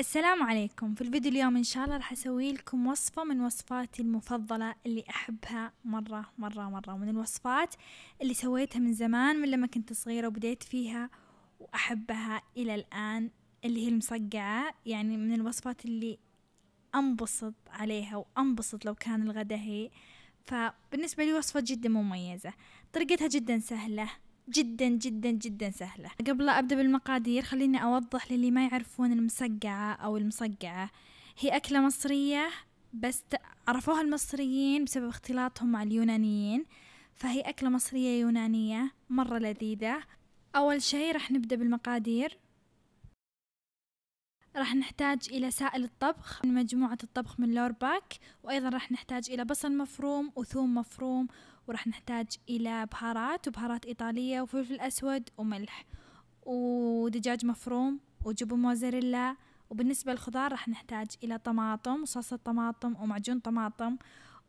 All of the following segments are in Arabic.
السلام عليكم في الفيديو اليوم ان شاء الله راح اسوي لكم وصفة من وصفاتي المفضلة اللي احبها مرة مرة مرة من الوصفات اللي سويتها من زمان من لما كنت صغيرة وبديت فيها واحبها الى الان اللي هي المصقعة يعني من الوصفات اللي انبسط عليها وانبسط لو كان الغدا هي فبالنسبة لي وصفة جدا مميزة طريقتها جدا سهلة جدا جدا جدا سهلة قبل لا أبدأ بالمقادير خليني أوضح للي ما يعرفون المسقعة أو المصقعة هي أكلة مصرية بس عرفوها المصريين بسبب اختلاطهم مع اليونانيين فهي أكلة مصرية يونانية مرة لذيذة أول شي راح نبدأ بالمقادير راح نحتاج إلى سائل الطبخ من مجموعة الطبخ من لورباك وأيضا راح نحتاج إلى بصل مفروم وثوم مفروم وراح نحتاج إلى بهارات وبهارات إيطالية وفلفل أسود وملح ودجاج مفروم وجبن موزاريلا وبالنسبة للخضار راح نحتاج إلى طماطم وصلصة طماطم ومعجون طماطم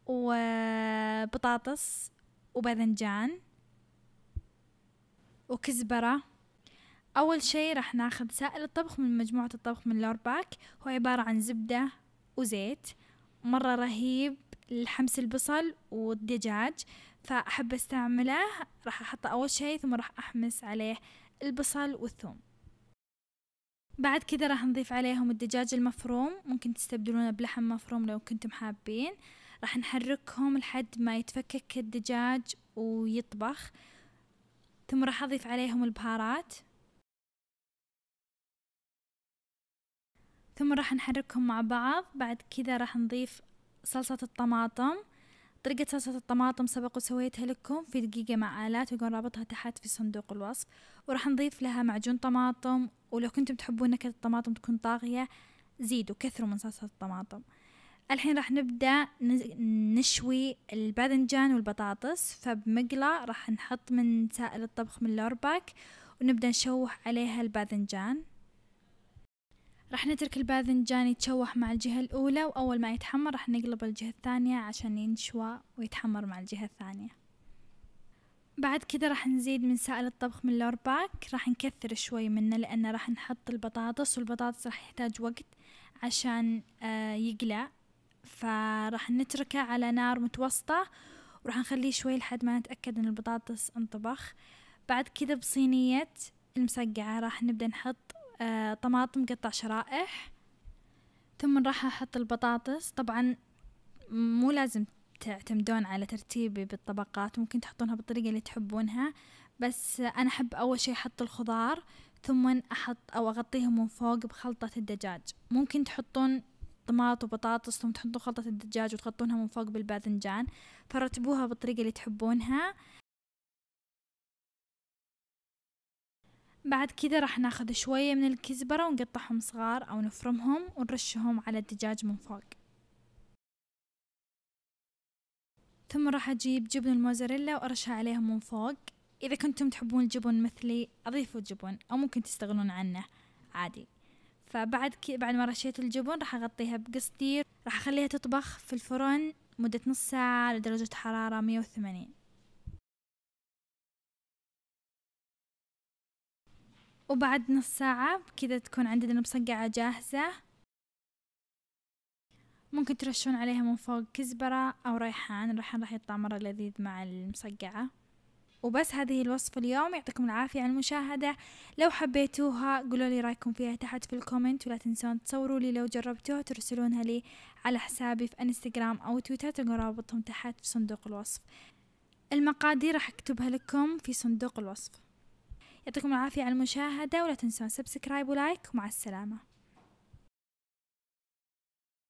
وبطاطس وباذنجان وكزبرة أول شي راح ناخذ سائل الطبخ من مجموعة الطبخ من لورباك هو عبارة عن زبدة وزيت مرة رهيب لحمس البصل والدجاج فأحب استعمله راح أحطه أول شي ثم راح أحمس عليه البصل والثوم بعد كذا راح نضيف عليهم الدجاج المفروم ممكن تستبدلونه بلحم مفروم لو كنتم حابين راح نحركهم لحد ما يتفكك الدجاج ويطبخ ثم راح أضيف عليهم البهارات ثم راح نحركهم مع بعض بعد كذا راح نضيف صلصة الطماطم طريقة صلصة الطماطم سبق وسويتها لكم في دقيقة مع آلات ويكون رابطها تحت في صندوق الوصف وراح نضيف لها معجون طماطم ولو كنتم تحبون نكهة الطماطم تكون طاغية زيدوا كثروا من صلصة الطماطم الحين راح نبدأ نشوي الباذنجان والبطاطس فبمقلة راح نحط من سائل الطبخ من لورباك ونبدأ نشوح عليها الباذنجان راح نترك الباذنجان يتشوح مع الجهة الأولى وأول ما يتحمر راح نقلب الجهة الثانية عشان ينشوى ويتحمر مع الجهة الثانية بعد كده راح نزيد من سائل الطبخ من الأورباك راح نكثر شوي منه لأنه راح نحط البطاطس والبطاطس راح يحتاج وقت عشان آه، يقلع فراح نتركه على نار متوسطة وراح نخليه شوي لحد ما نتأكد ان البطاطس انطبخ بعد كده بصينية المسقعة راح نبدأ نحط آه، طماطم مقطع شرائح ثم راح أحط البطاطس طبعا مو لازم تعتمدون على ترتيبي بالطبقات ممكن تحطونها بالطريقة اللي تحبونها بس أنا أحب أول شي أحط الخضار ثم أحط أو أغطيهم من فوق بخلطة الدجاج ممكن تحطون طماط وبطاطس ثم تحطون خلطة الدجاج وتغطونها من فوق بالباذنجان فرتبوها بالطريقة اللي تحبونها آه بعد كده راح ناخذ شوية من الكزبرة ونقطعهم صغار أو نفرمهم ونرشهم على الدجاج من فوق ثم راح أجيب جبن الموزاريلا وأرشها عليهم من فوق إذا كنتم تحبون الجبن مثلي أضيفوا جبن أو ممكن تستغنون عنه عادي فبعد كي بعد ما رشيت الجبن راح أغطيها بقصدير راح أخليها تطبخ في الفرن مدة نص ساعة لدرجة حرارة مية وثمانين وبعد نص ساعة كذا تكون عندنا المصقعة جاهزة ممكن ترشون عليها من فوق كزبرة أو ريحان الريحان راح يطلع مرة لذيذ مع المصقعة وبس هذه الوصفة اليوم يعطيكم العافية على المشاهدة لو حبيتوها قولوا لي رايكم فيها تحت في الكومنت ولا تنسون تصوروا لي لو جربتوها ترسلونها لي على حسابي في انستغرام او تويتر تلقون رابطهم تحت في صندوق الوصف المقادير راح اكتبها لكم في صندوق الوصف يعطيكم العافية على المشاهدة ولا تنسون سبسكرايب ولايك ومع السلامة